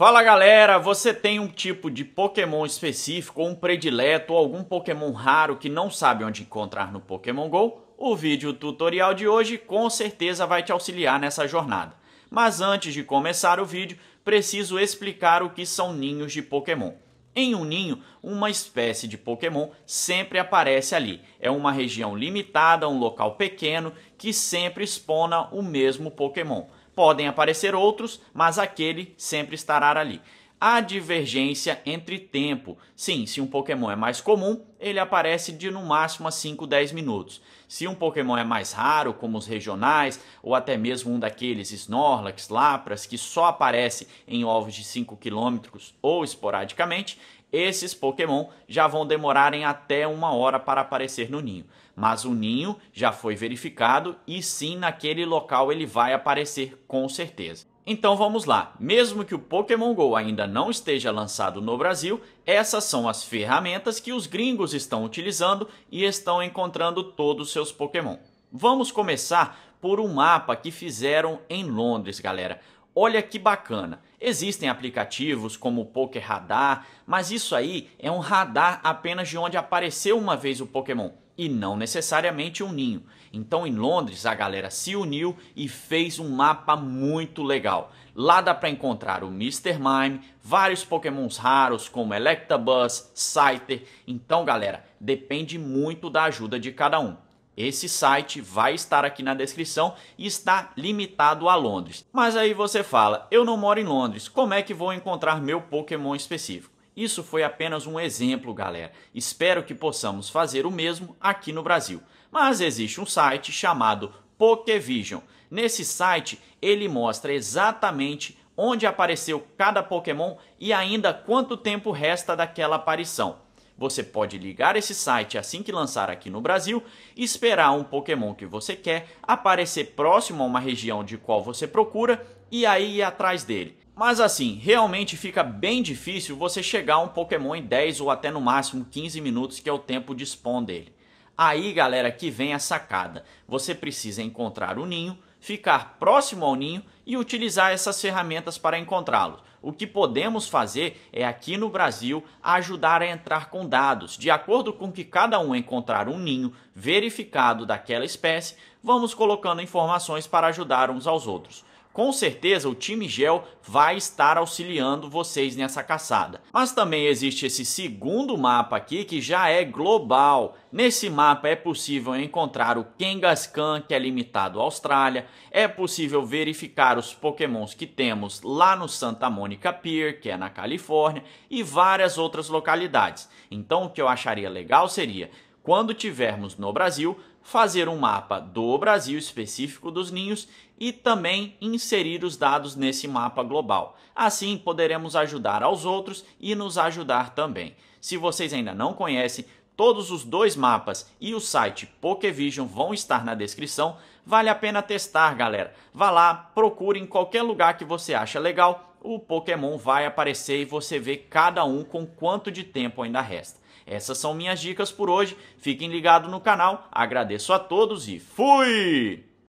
Fala galera, você tem um tipo de Pokémon específico, um predileto ou algum Pokémon raro que não sabe onde encontrar no Pokémon GO? O vídeo tutorial de hoje com certeza vai te auxiliar nessa jornada. Mas antes de começar o vídeo, preciso explicar o que são ninhos de Pokémon. Em um ninho, uma espécie de Pokémon sempre aparece ali. É uma região limitada, um local pequeno que sempre expona o mesmo Pokémon podem aparecer outros, mas aquele sempre estará ali há divergência entre tempo. Sim, se um Pokémon é mais comum, ele aparece de no máximo a 5, 10 minutos. Se um Pokémon é mais raro, como os regionais, ou até mesmo um daqueles Snorlax, Lapras, que só aparece em ovos de 5 km ou esporadicamente, esses Pokémon já vão demorar em até uma hora para aparecer no ninho. Mas o ninho já foi verificado e sim naquele local ele vai aparecer com certeza. Então vamos lá, mesmo que o Pokémon GO ainda não esteja lançado no Brasil, essas são as ferramentas que os gringos estão utilizando e estão encontrando todos os seus Pokémon. Vamos começar por um mapa que fizeram em Londres, galera. Olha que bacana. Existem aplicativos como o Poker Radar, mas isso aí é um radar apenas de onde apareceu uma vez o Pokémon e não necessariamente um ninho. Então em Londres a galera se uniu e fez um mapa muito legal. Lá dá para encontrar o Mr. Mime, vários pokémons raros como Electabuzz, Scyther. Então galera, depende muito da ajuda de cada um. Esse site vai estar aqui na descrição e está limitado a Londres. Mas aí você fala, eu não moro em Londres, como é que vou encontrar meu Pokémon específico? Isso foi apenas um exemplo, galera. Espero que possamos fazer o mesmo aqui no Brasil. Mas existe um site chamado Pokévision. Nesse site, ele mostra exatamente onde apareceu cada Pokémon e ainda quanto tempo resta daquela aparição. Você pode ligar esse site assim que lançar aqui no Brasil esperar um Pokémon que você quer aparecer próximo a uma região de qual você procura e aí ir atrás dele. Mas assim, realmente fica bem difícil você chegar a um Pokémon em 10 ou até no máximo 15 minutos, que é o tempo de spawn dele. Aí, galera, que vem a sacada. Você precisa encontrar o ninho, ficar próximo ao ninho e utilizar essas ferramentas para encontrá-los. O que podemos fazer é aqui no Brasil ajudar a entrar com dados. De acordo com que cada um encontrar um ninho verificado daquela espécie, vamos colocando informações para ajudar uns aos outros com certeza o time gel vai estar auxiliando vocês nessa caçada. Mas também existe esse segundo mapa aqui que já é global. Nesse mapa é possível encontrar o Kangaskhan, que é limitado à Austrália, é possível verificar os pokémons que temos lá no Santa Monica Pier, que é na Califórnia, e várias outras localidades. Então o que eu acharia legal seria quando tivermos no Brasil, fazer um mapa do Brasil específico dos ninhos e também inserir os dados nesse mapa global. Assim poderemos ajudar aos outros e nos ajudar também. Se vocês ainda não conhecem, todos os dois mapas e o site Pokevision vão estar na descrição. Vale a pena testar, galera. Vá lá, procure em qualquer lugar que você acha legal o Pokémon vai aparecer e você vê cada um com quanto de tempo ainda resta. Essas são minhas dicas por hoje, fiquem ligados no canal, agradeço a todos e fui!